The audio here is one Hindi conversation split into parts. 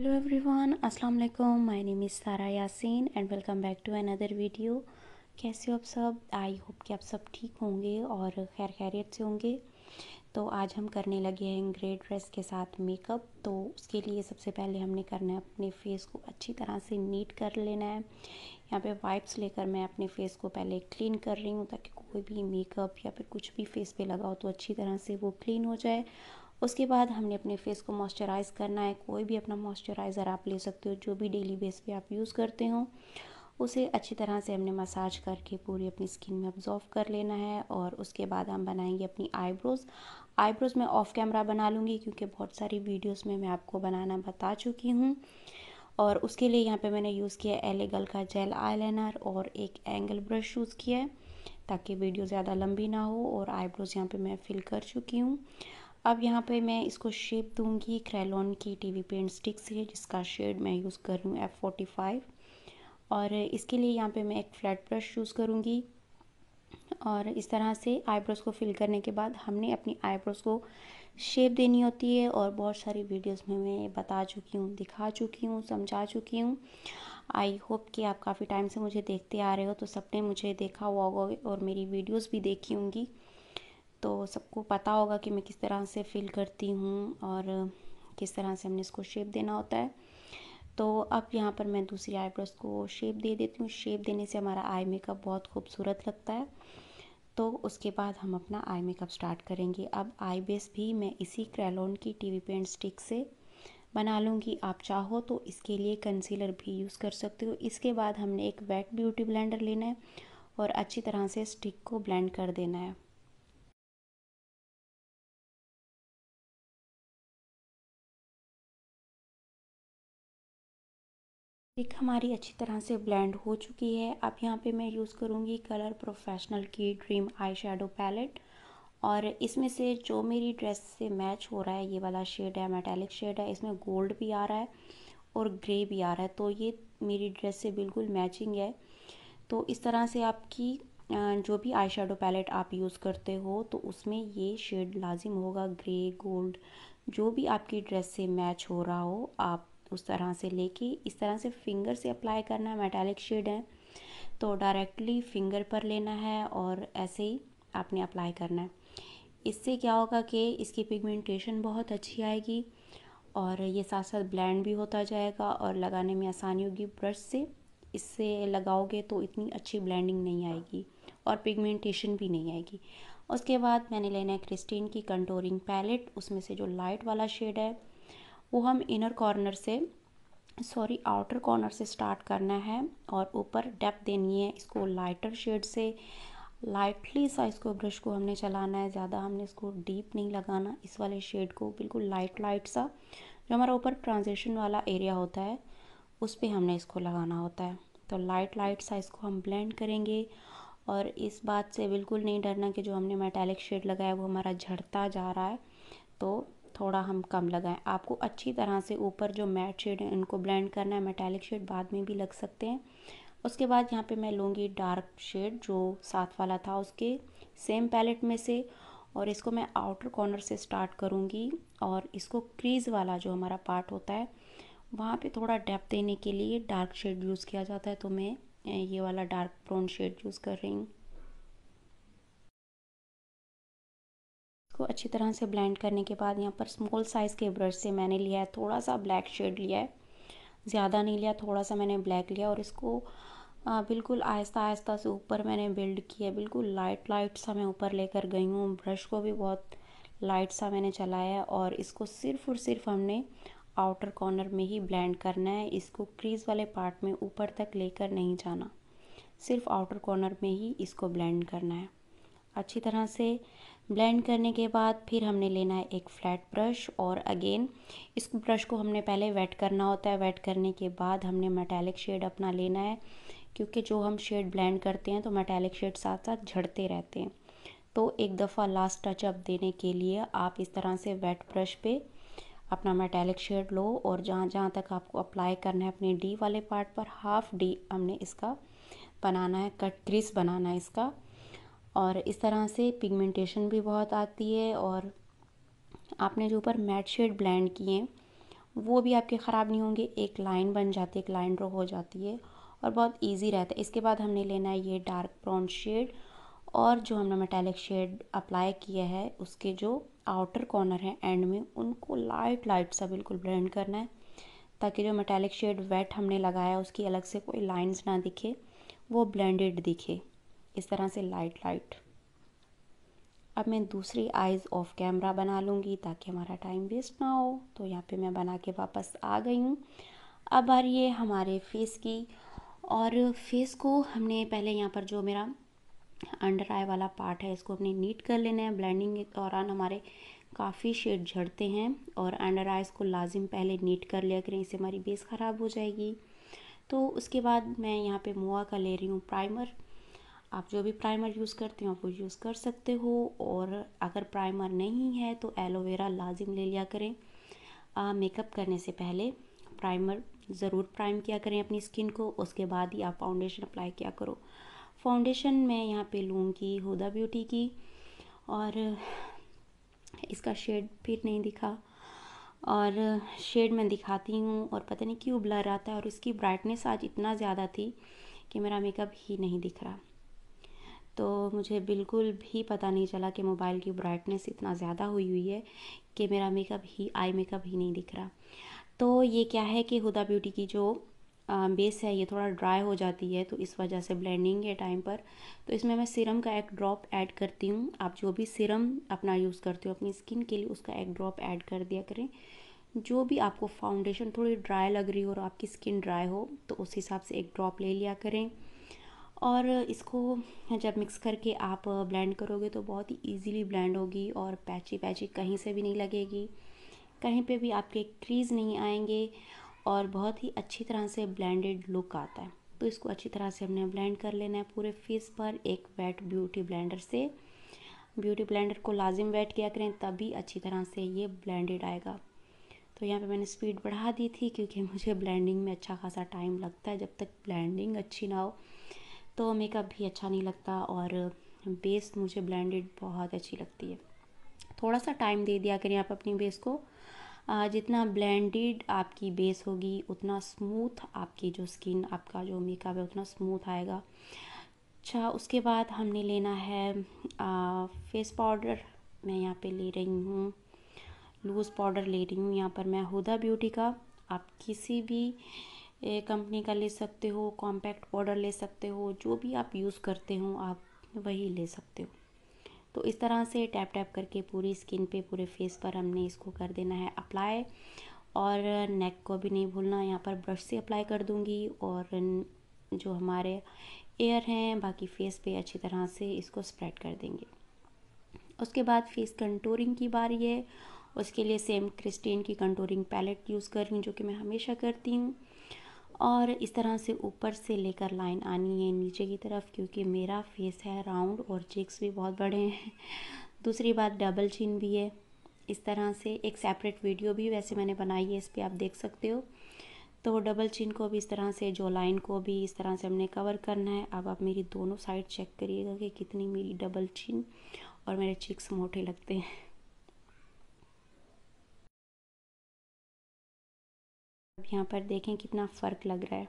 हेलो एवरीवन अस्सलाम वालेकुम my name is Sara Yaseen and welcome back to another video कैसे हो आप सब आई होप कि आप सब ठीक होंगे और खैर खैरियत से होंगे तो आज हम करने लगे हैं ग्रे ड्रेस के साथ मेकअप तो उसके लिए सबसे पहले हमने करना है अपने फेस को अच्छी तरह से नीट कर लेना है यहाँ पे वाइप्स लेकर मैं अपने फेस को पहले क्लीन कर रही हूँ ताकि कोई भी मेकअप या फिर कुछ भी फेस पे लगा हो तो अच्छी तरह से वो क्लीन हो जाए उसके बाद हमने अपने फेस को मॉइस्चराइज़ करना है कोई भी अपना मॉइस्चराइज़र आप ले सकते हो जो भी डेली बेस पे आप यूज़ करते हो उसे अच्छी तरह से हमने मसाज करके पूरी अपनी स्किन में ऑब्जॉर्व कर लेना है और उसके बाद हम बनाएंगे अपनी आईब्रोज़ आईब्रोज़ मैं ऑफ़ कैमरा बना लूँगी क्योंकि बहुत सारी वीडियोज़ में मैं आपको बनाना बता चुकी हूँ और उसके लिए यहाँ पे मैंने यूज़ किया है एलेगल का जेल आईलाइनर और एक एंगल ब्रश यूज़ किया है ताकि वीडियो ज़्यादा लंबी ना हो और आईब्रोज़ यहाँ पे मैं फिल कर चुकी हूँ अब यहाँ पे मैं इसको शेप दूंगी क्रेलॉन की टीवी पेंट स्टिक से जिसका शेड मैं यूज़ कर रही हूँ एफ़ फोर्टी फाइव और इसके लिए यहाँ पे मैं एक फ्लैट ब्रश यूज़ करूँगी और इस तरह से आईब्रोज़ को फिल करने के बाद हमने अपनी आईब्रोज़ को शेप देनी होती है और बहुत सारी वीडियोस में मैं बता चुकी हूँ दिखा चुकी हूँ समझा चुकी हूँ आई होप कि आप काफ़ी टाइम से मुझे देखते आ रहे हो तो सबने मुझे देखा हुआ होगा और मेरी वीडियोस भी देखी होंगी तो सबको पता होगा कि मैं किस तरह से फिल करती हूँ और किस तरह से हमने इसको शेप देना होता है तो अब यहाँ पर मैं दूसरी आईब्रोज को शेप दे देती हूँ शेप देने से हमारा आई मेकअप बहुत खूबसूरत लगता है तो उसके बाद हम अपना आई मेकअप स्टार्ट करेंगे अब आई बेस भी मैं इसी क्रेलोन की टीवी पेंट स्टिक से बना लूँगी आप चाहो तो इसके लिए कंसीलर भी यूज़ कर सकते हो इसके बाद हमने एक वेट ब्यूटी ब्लेंडर लेना है और अच्छी तरह से स्टिक को ब्लेंड कर देना है पिक हमारी अच्छी तरह से ब्लेंड हो चुकी है अब यहाँ पे मैं यूज़ करूँगी कलर प्रोफेशनल की ड्रीम आई शेडो पैलेट और इसमें से जो मेरी ड्रेस से मैच हो रहा है ये वाला शेड है मेटेलिक शेड है इसमें गोल्ड भी आ रहा है और ग्रे भी आ रहा है तो ये मेरी ड्रेस से बिल्कुल मैचिंग है तो इस तरह से आपकी जो भी आई शेडो पैलेट आप यूज़ करते हो तो उसमें ये शेड लाजिम होगा ग्रे गोल्ड जो भी आपकी ड्रेस से मैच हो रहा हो आप उस तरह से लेके इस तरह से फिंगर से अप्लाई करना है मेटालिक शेड है तो डायरेक्टली फिंगर पर लेना है और ऐसे ही आपने अप्लाई करना है इससे क्या होगा कि इसकी पिगमेंटेशन बहुत अच्छी आएगी और ये साथ साथ ब्लैंड भी होता जाएगा और लगाने में आसानी होगी ब्रश से इससे लगाओगे तो इतनी अच्छी ब्लैंडिंग नहीं आएगी और पिगमेंटेशन भी नहीं आएगी उसके बाद मैंने लेना है क्रिस्टीन की कंटोरिंग पैलेट उसमें से जो लाइट वाला शेड है वो हम इनर कॉर्नर से सॉरी आउटर कॉर्नर से स्टार्ट करना है और ऊपर डेप देनी है इसको लाइटर शेड से लाइटली सा इसको ब्रश को हमने चलाना है ज़्यादा हमने इसको डीप नहीं लगाना इस वाले शेड को बिल्कुल लाइट लाइट सा जो हमारा ऊपर ट्रांजिशन वाला एरिया होता है उस पर हमने इसको लगाना होता है तो लाइट लाइट सा इसको हम ब्लेंड करेंगे और इस बात से बिल्कुल नहीं डरना कि जो हमने मेटेलिक शेड लगाया वो हमारा झड़ता जा रहा है तो थोड़ा हम कम लगाएं आपको अच्छी तरह से ऊपर जो मैट शेड है उनको ब्लेंड करना है मेटालिक शेड बाद में भी लग सकते हैं उसके बाद यहाँ पे मैं लूँगी डार्क शेड जो साथ वाला था उसके सेम पैलेट में से और इसको मैं आउटर कॉर्नर से स्टार्ट करूँगी और इसको क्रीज़ वाला जो हमारा पार्ट होता है वहाँ पर थोड़ा डेप देने के लिए डार्क शेड यूज़ किया जाता है तो मैं ये वाला डार्क ब्राउन शेड यूज़ कर रही हूँ इसको अच्छी तरह से ब्लेंड करने के बाद यहाँ पर स्मॉल साइज़ के ब्रश से मैंने लिया है थोड़ा सा ब्लैक शेड लिया है ज़्यादा नहीं लिया थोड़ा सा मैंने ब्लैक लिया और इसको आ, बिल्कुल आहिस्ता आहिस्ता से ऊपर मैंने बिल्ड किया बिल्कुल लाइट लाइट सा मैं ऊपर लेकर गई हूँ ब्रश को भी बहुत लाइट सा मैंने चलाया और इसको सिर्फ और सिर्फ हमने आउटर कॉर्नर में ही ब्लेंड करना है इसको क्रीज वाले पार्ट में ऊपर तक लेकर नहीं जाना सिर्फ आउटर कॉर्नर में ही इसको ब्लेंड करना है अच्छी तरह से ब्लेंड करने के बाद फिर हमने लेना है एक फ्लैट ब्रश और अगेन इस ब्रश को हमने पहले वेट करना होता है वेट करने के बाद हमने मेटेलिक शेड अपना लेना है क्योंकि जो हम शेड ब्लेंड करते हैं तो मेटेलिक शेड साथ साथ झड़ते रहते हैं तो एक दफ़ा लास्ट टचअप देने के लिए आप इस तरह से वेट ब्रश पे अपना मेटेलिक शेड लो और जहाँ जहाँ तक आपको अप्लाई करना है अपने डी वाले पार्ट पर हाफ डी हमने इसका बनाना है कट क्रीस बनाना है इसका और इस तरह से पिगमेंटेशन भी बहुत आती है और आपने जो ऊपर मैट शेड ब्लेंड किए हैं वो भी आपके ख़राब नहीं होंगे एक लाइन बन जाती है एक लाइन ड्रॉ हो जाती है और बहुत इजी रहता है इसके बाद हमने लेना है ये डार्क ब्राउन शेड और जो हमने मेटेलिक शेड अप्लाई किया है उसके जो आउटर कॉर्नर हैं एंड में उनको लाइट लाइट सा बिल्कुल ब्लेंड करना है ताकि जो मेटेलिक शेड वेट हमने लगाया उसकी अलग से कोई लाइन्स ना दिखे वो ब्लेंडेड दिखे इस तरह से लाइट लाइट अब मैं दूसरी आइज़ ऑफ कैमरा बना लूँगी ताकि हमारा टाइम वेस्ट ना हो तो यहाँ पे मैं बना के वापस आ गई हूँ अब आ रही है हमारे फेस की और फेस को हमने पहले यहाँ पर जो मेरा अंडर आई वाला पार्ट है इसको हमने नीट कर लेना है ब्लेंडिंग के दौरान हमारे काफ़ी शेड झड़ते हैं और अंडर आइज़ को लाजिम पहले नीट कर लिया करें इससे हमारी बेस ख़राब हो जाएगी तो उसके बाद मैं यहाँ पे मुआ का ले रही हूँ प्राइमर आप जो भी प्राइमर यूज़ करते हो आप वो यूज़ कर सकते हो और अगर प्राइमर नहीं है तो एलोवेरा लाजिम ले लिया करें मेकअप करने से पहले प्राइमर ज़रूर प्राइम किया करें अपनी स्किन को उसके बाद ही आप फाउंडेशन अप्लाई किया करो फाउंडेशन मैं यहाँ पे लूँगी हुदा ब्यूटी की और इसका शेड फिर नहीं दिखा और शेड मैं दिखाती हूँ और पता नहीं क्यों ब्लर आता है और इसकी ब्राइटनेस आज इतना ज़्यादा थी कि मेरा मेकअप ही नहीं दिख रहा तो मुझे बिल्कुल भी पता नहीं चला कि मोबाइल की ब्राइटनेस इतना ज़्यादा हुई हुई है कि मेरा मेकअप ही आई मेकअप ही नहीं दिख रहा तो ये क्या है कि हुदा ब्यूटी की जो बेस है ये थोड़ा ड्राई हो जाती है तो इस वजह से ब्लेंडिंग के टाइम पर तो इसमें मैं सीरम का एक ड्रॉप ऐड करती हूँ आप जो भी सीरम अपना यूज़ करते हो अपनी स्किन के लिए उसका एक ड्रॉप ऐड कर दिया करें जो भी आपको फाउंडेशन थोड़ी ड्राई लग रही हो और आपकी स्किन ड्राई हो तो उस हिसाब से एक ड्रॉप ले लिया करें और इसको जब मिक्स करके आप ब्लेंड करोगे तो बहुत ही इजीली ब्लेंड होगी और पैची पैची कहीं से भी नहीं लगेगी कहीं पे भी आपके क्रीज नहीं आएंगे और बहुत ही अच्छी तरह से ब्लेंडेड लुक आता है तो इसको अच्छी तरह से हमने ब्लेंड कर लेना है पूरे फेस पर एक वेट ब्यूटी ब्लेंडर से ब्यूटी ब्लेंडर को लाजिम वेट किया करें तभी अच्छी तरह से ये ब्लेंडेड आएगा तो यहाँ पे मैंने स्पीड बढ़ा दी थी क्योंकि मुझे ब्लेंडिंग में अच्छा खासा टाइम लगता है जब तक ब्लेंडिंग अच्छी ना हो तो मेकअप भी अच्छा नहीं लगता और बेस मुझे ब्लेंडेड बहुत अच्छी लगती है थोड़ा सा टाइम दे दिया करें आप अपनी बेस को जितना ब्लेंडेड आपकी बेस होगी उतना स्मूथ आपकी जो स्किन आपका जो मेकअप है उतना स्मूथ आएगा अच्छा उसके बाद हमने लेना है आ, फेस पाउडर मैं यहाँ पे ले रही हूँ लूज़ पाउडर ले रही हूँ यहाँ पर मैं हुदा ब्यूटी का आप किसी भी कंपनी का ले सकते हो कॉम्पैक्ट पाउडर ले सकते हो जो भी आप यूज़ करते हो आप वही ले सकते हो तो इस तरह से टैप टैप करके पूरी स्किन पे पूरे फेस पर हमने इसको कर देना है अप्लाई और नेक को भी नहीं भूलना यहाँ पर ब्रश से अप्लाई कर दूँगी और जो हमारे एयर हैं बाकी फेस पे अच्छी तरह से इसको स्प्रेड कर देंगे उसके बाद फेस कंटूरिंग की बारी है उसके लिए सेम क्रिस्टीन की कंटूरिंग पैलेट यूज़ कर रही हूँ जो कि मैं हमेशा करती हूँ और इस तरह से ऊपर से लेकर लाइन आनी है नीचे की तरफ क्योंकि मेरा फेस है राउंड और चिक्स भी बहुत बड़े हैं दूसरी बात डबल चिन भी है इस तरह से एक सेपरेट वीडियो भी वैसे मैंने बनाई है इस पर आप देख सकते हो तो डबल चिन को भी इस तरह से जो लाइन को भी इस तरह से हमने कवर करना है अब आप मेरी दोनों साइड चेक करिएगा कि कितनी मेरी डबल चिन और मेरे चिक्स मोटे लगते हैं अब यहाँ पर देखें कितना फ़र्क लग रहा है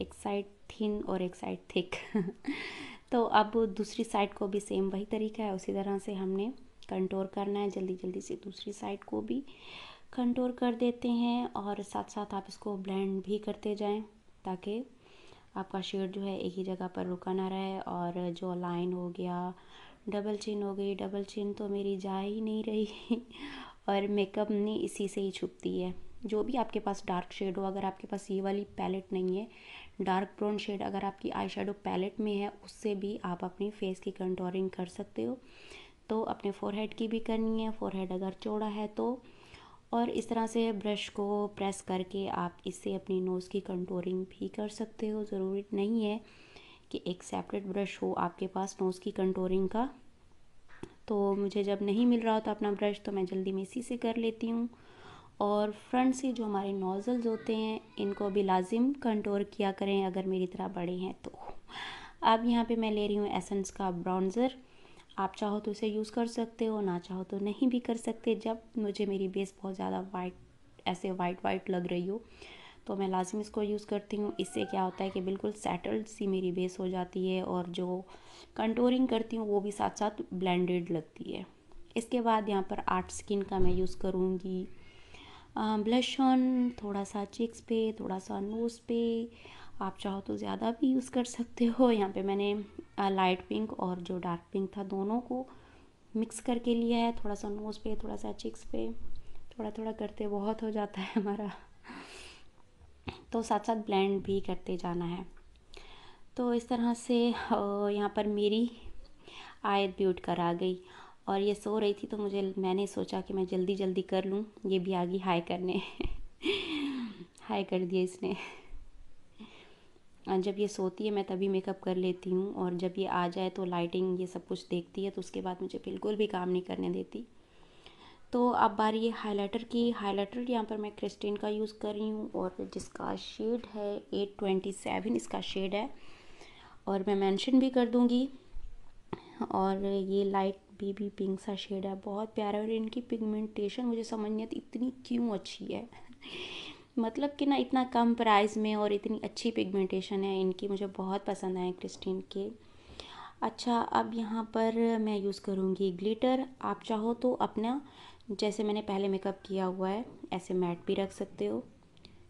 एक साइड थिन और एक साइड थिक तो अब दूसरी साइड को भी सेम वही तरीका है उसी तरह से हमने कंटोर करना है जल्दी जल्दी से दूसरी साइड को भी कंटोर कर देते हैं और साथ साथ आप इसको ब्लेंड भी करते जाएं ताकि आपका शेड जो है एक ही जगह पर रुका ना रहे और जो लाइन हो गया डबल चिन हो गई डबल चिन तो मेरी जा ही नहीं रही और मेकअप नहीं इसी से ही छुपती है जो भी आपके पास डार्क शेड हो अगर आपके पास ये वाली पैलेट नहीं है डार्क ब्राउन शेड अगर आपकी आई शेडो पैलेट में है उससे भी आप अपनी फेस की कंटोरिंग कर सकते हो तो अपने फोरहेड की भी करनी है फोरहेड अगर चौड़ा है तो और इस तरह से ब्रश को प्रेस करके आप इससे अपनी नोज़ की कंटोरिंग भी कर सकते हो ज़रूरी नहीं है कि एक सेपरेट ब्रश हो आपके पास नोज़ की कंटोरिंग का तो मुझे जब नहीं मिल रहा होता अपना ब्रश तो मैं जल्दी में इसी से कर लेती हूँ और फ्रंट से जो हमारे नोज़ल्स होते हैं इनको भी लाजिम कंटोर किया करें अगर मेरी तरह बड़े हैं तो अब यहाँ पे मैं ले रही हूँ एसेंस का ब्राउन्ज़र आप चाहो तो इसे यूज़ कर सकते हो ना चाहो तो नहीं भी कर सकते जब मुझे मेरी बेस बहुत ज़्यादा वाइट ऐसे वाइट वाइट लग रही हो तो मैं लाजिम इसको यूज़ करती हूँ इससे क्या होता है कि बिल्कुल सेटल्ड सी मेरी बेस हो जाती है और जो कंटोरिंग करती हूँ वो भी साथ साथ ब्लेंडेड लगती है इसके बाद यहाँ पर आर्ट स्किन का मैं यूज़ करूँगी ब्लश ऑन थोड़ा सा चिक्स पे थोड़ा सा नोज़ पे आप चाहो तो ज़्यादा भी यूज़ कर सकते हो यहाँ पे मैंने लाइट पिंक और जो डार्क पिंक था दोनों को मिक्स करके लिया है थोड़ा सा नोज़ पे थोड़ा सा चिक्स पे थोड़ा थोड़ा करते बहुत हो जाता है हमारा तो साथ साथ ब्लेंड भी करते जाना है तो इस तरह से यहाँ पर मेरी आयत ब्यूट कर आ गई और ये सो रही थी तो मुझे मैंने सोचा कि मैं जल्दी जल्दी कर लूँ ये भी आ गई हाई करने हाई कर दिए इसने जब ये सोती है मैं तभी मेकअप कर लेती हूँ और जब ये आ जाए तो लाइटिंग ये सब कुछ देखती है तो उसके बाद मुझे बिल्कुल भी काम नहीं करने देती तो अब बारी ये हाइलाइटर की हाइलाइटर यहाँ पर मैं क्रिस्टिन का यूज़ कर रही हूँ और जिसका शेड है एट ट्वेंटी सेवन इसका शेड है और मैं मेंशन भी कर दूँगी और ये लाइट बेबी पिंक सा शेड है बहुत प्यारा है और इनकी पिगमेंटेशन मुझे समझ नहीं आती इतनी क्यों अच्छी है मतलब कि ना इतना कम प्राइस में और इतनी अच्छी पिगमेंटेशन है इनकी मुझे बहुत पसंद आए क्रिस्टीन के अच्छा अब यहाँ पर मैं यूज़ करूँगी ग्लिटर आप चाहो तो अपना जैसे मैंने पहले मेकअप किया हुआ है ऐसे मैट भी रख सकते हो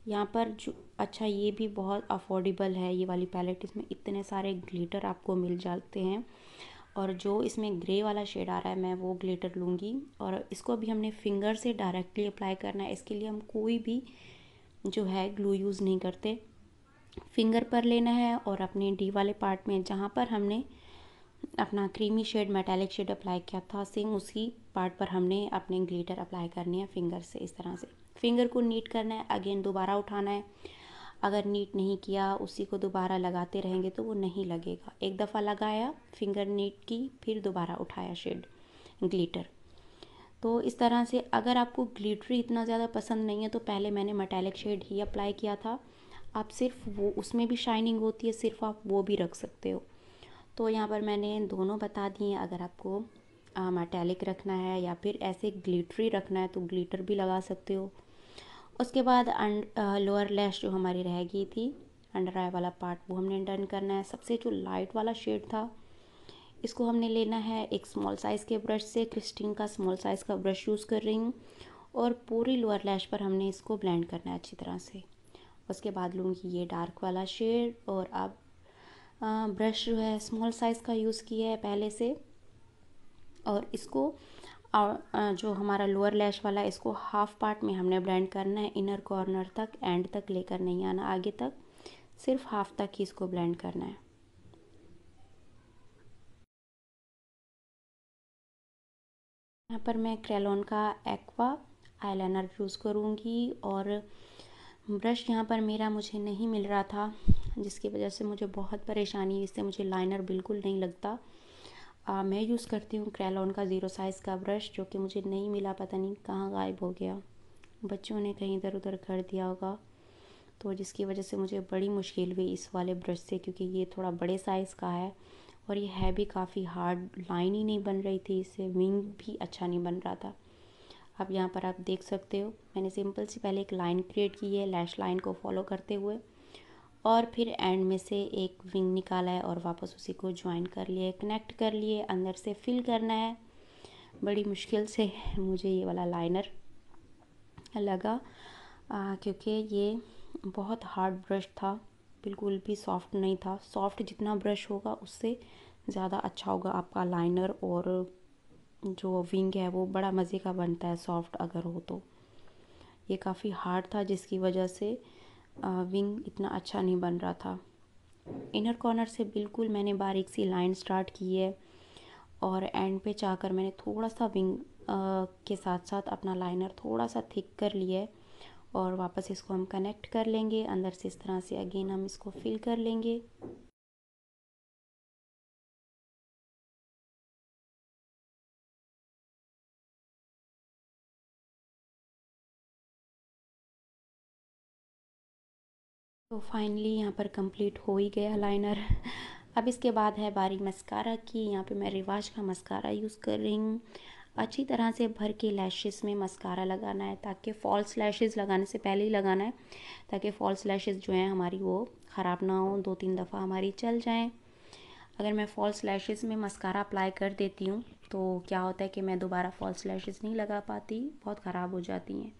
यहाँ पर जो अच्छा ये भी बहुत अफोर्डेबल है ये वाली पैलेट इसमें इतने सारे ग्लिटर आपको मिल जाते हैं और जो इसमें ग्रे वाला शेड आ रहा है मैं वो ग्लिटर लूँगी और इसको अभी हमने फिंगर से डायरेक्टली अप्लाई करना है इसके लिए हम कोई भी जो है ग्लू यूज़ नहीं करते फिंगर पर लेना है और अपने डी वाले पार्ट में जहाँ पर हमने अपना creamy shade metallic shade apply किया था सेम उसी पार्ट पर हमने अपने ग्लिटर अप्लाई करनी है फिंगर से इस तरह से फिंगर को नीट करना है अगेन दोबारा उठाना है अगर नीट नहीं किया उसी को दोबारा लगाते रहेंगे तो वो नहीं लगेगा एक दफ़ा लगाया फिंगर नीट की फिर दोबारा उठाया शेड ग्लिटर तो इस तरह से अगर आपको ग्लिटरी इतना ज़्यादा पसंद नहीं है तो पहले मैंने मटैलिक शेड ही अप्लाई किया था आप सिर्फ वो उसमें भी शाइनिंग होती है सिर्फ आप वो भी रख सकते हो तो यहाँ पर मैंने दोनों बता दिए अगर आपको मटैलिक रखना है या फिर ऐसे ग्लिटरी रखना है तो ग्लिटर भी लगा सकते हो उसके बाद लोअर अं, लैश जो हमारी रह गई थी अंडर आई वाला पार्ट वो हमने डन करना है सबसे जो लाइट वाला शेड था इसको हमने लेना है एक स्मॉल साइज़ के ब्रश से क्रिस्टिंग का स्मॉल साइज़ का ब्रश यूज़ कर रही हूँ और पूरी लोअर लैश पर हमने इसको ब्लेंड करना है अच्छी तरह से उसके बाद लूँगी ये डार्क वाला शेड और अब ब्रश जो है स्मॉल साइज़ का यूज़ किया है पहले से और इसको और जो हमारा लोअर लैश वाला इसको हाफ पार्ट में हमने ब्लेंड करना है इनर कॉर्नर तक एंड तक लेकर नहीं आना आगे तक सिर्फ हाफ तक ही इसको ब्लेंड करना है यहाँ पर मैं क्रेलोन का एक्वा आईलाइनर यूज़ करूँगी और ब्रश यहाँ पर मेरा मुझे नहीं मिल रहा था जिसकी वजह से मुझे बहुत परेशानी इससे मुझे लाइनर बिल्कुल नहीं लगता आ, मैं यूज़ करती हूँ क्रेलॉन का ज़ीरो साइज़ का ब्रश जो कि मुझे नहीं मिला पता नहीं कहाँ गायब हो गया बच्चों ने कहीं इधर उधर कर दिया होगा तो जिसकी वजह से मुझे बड़ी मुश्किल हुई इस वाले ब्रश से क्योंकि ये थोड़ा बड़े साइज़ का है और ये है भी काफ़ी हार्ड लाइन ही नहीं बन रही थी इससे विंग भी अच्छा नहीं बन रहा था अब यहाँ पर आप देख सकते हो मैंने सिंपल सी पहले एक लाइन क्रिएट की है लैश लाइन को फॉलो करते हुए और फिर एंड में से एक विंग निकाला है और वापस उसी को ज्वाइन कर लिए कनेक्ट कर लिए अंदर से फिल करना है बड़ी मुश्किल से मुझे ये वाला लाइनर लगा आ, क्योंकि ये बहुत हार्ड ब्रश था बिल्कुल भी सॉफ्ट नहीं था सॉफ्ट जितना ब्रश होगा उससे ज़्यादा अच्छा होगा आपका लाइनर और जो विंग है वो बड़ा मज़े का बनता है सॉफ्ट अगर हो तो ये काफ़ी हार्ड था जिसकी वजह से विंग इतना अच्छा नहीं बन रहा था इनर कॉर्नर से बिल्कुल मैंने बारीक सी लाइन स्टार्ट की है और एंड पे जाकर मैंने थोड़ा सा विंग के साथ साथ अपना लाइनर थोड़ा सा थिक कर लिया है और वापस इसको हम कनेक्ट कर लेंगे अंदर से इस तरह से अगेन हम इसको फिल कर लेंगे तो फाइनली यहाँ पर कंप्लीट हो ही गया लाइनर अब इसके बाद है बारी मस्कारा की यहाँ पे मैं रिवाज का मस्कारा यूज़ कर रही हूँ अच्छी तरह से भर के लैशेस में मस्कारा लगाना है ताकि फॉल्स लैशेस लगाने से पहले ही लगाना है ताकि फॉल्स लैशेस जो हैं हमारी वो ख़राब ना हो दो तीन दफ़ा हमारी चल जाएँ अगर मैं फॉल्स लैशेस में मस्कारा अप्लाई कर देती हूँ तो क्या होता है कि मैं दोबारा फॉल्स लैशेस नहीं लगा पाती बहुत ख़राब हो जाती हैं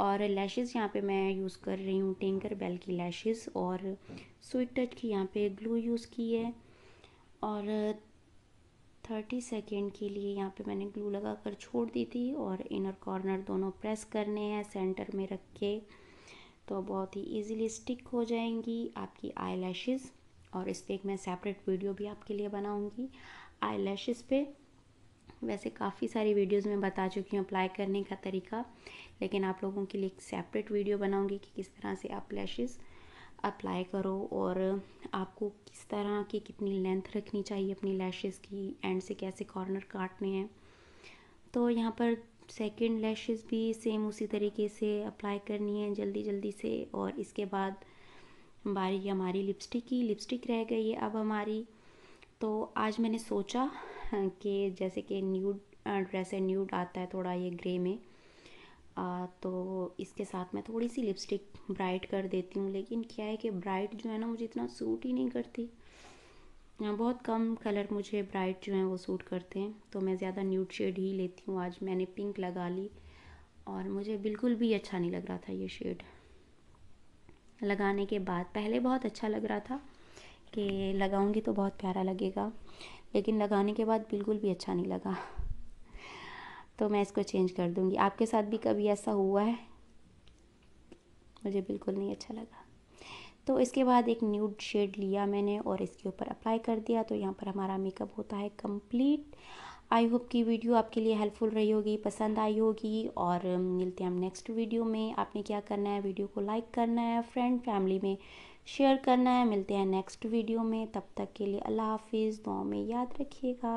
और लैशेस यहाँ पे मैं यूज़ कर रही हूँ टेंकर बेल की लैशेस और स्वीट टच की यहाँ पे ग्लू यूज़ की है और थर्टी सेकेंड के लिए यहाँ पे मैंने ग्लू लगा कर छोड़ दी थी और इनर कॉर्नर दोनों प्रेस करने हैं सेंटर में रख के तो बहुत ही इजीली स्टिक हो जाएंगी आपकी आई लैशेज़ और इस पर एक मैं सेपरेट वीडियो भी आपके लिए बनाऊँगी आई लैशेज़ पर वैसे काफ़ी सारी वीडियोज़ में बता चुकी हूँ अप्लाई करने का तरीका लेकिन आप लोगों के लिए एक सेपरेट वीडियो बनाऊँगी कि किस तरह से आप लैशेज़ अप्लाई करो और आपको किस तरह की कितनी लेंथ रखनी चाहिए अपनी लैशेज़ की एंड से कैसे कॉर्नर काटने हैं तो यहाँ पर सेकंड लैशेज़ भी सेम उसी तरीके से अप्लाई करनी है जल्दी जल्दी से और इसके बाद बारी हमारी लिपस्टिक की लिपस्टिक रह गई है अब हमारी तो आज मैंने सोचा कि जैसे कि न्यूड ड्रेस है न्यूड आता है थोड़ा ये ग्रे में तो इसके साथ मैं थोड़ी सी लिपस्टिक ब्राइट कर देती हूँ लेकिन क्या है कि ब्राइट जो है ना मुझे इतना सूट ही नहीं करती बहुत कम कलर मुझे ब्राइट जो है वो सूट करते हैं तो मैं ज़्यादा न्यूड शेड ही लेती हूँ आज मैंने पिंक लगा ली और मुझे बिल्कुल भी अच्छा नहीं लग रहा था ये शेड लगाने के बाद पहले बहुत अच्छा लग रहा था कि लगाऊंगी तो बहुत प्यारा लगेगा लेकिन लगाने के बाद बिल्कुल भी अच्छा नहीं लगा तो मैं इसको चेंज कर दूँगी आपके साथ भी कभी ऐसा हुआ है मुझे बिल्कुल नहीं अच्छा लगा तो इसके बाद एक न्यूड शेड लिया मैंने और इसके ऊपर अप्लाई कर दिया तो यहाँ पर हमारा मेकअप होता है कंप्लीट आई होप कि वीडियो आपके लिए हेल्पफुल रही होगी पसंद आई होगी और मिलते हैं हम नेक्स्ट वीडियो में आपने क्या करना है वीडियो को लाइक करना है फ्रेंड फैमिली में शेयर करना है मिलते हैं नेक्स्ट वीडियो में तब तक के लिए अल्लाह हाफिज़ दुआ में याद रखिएगा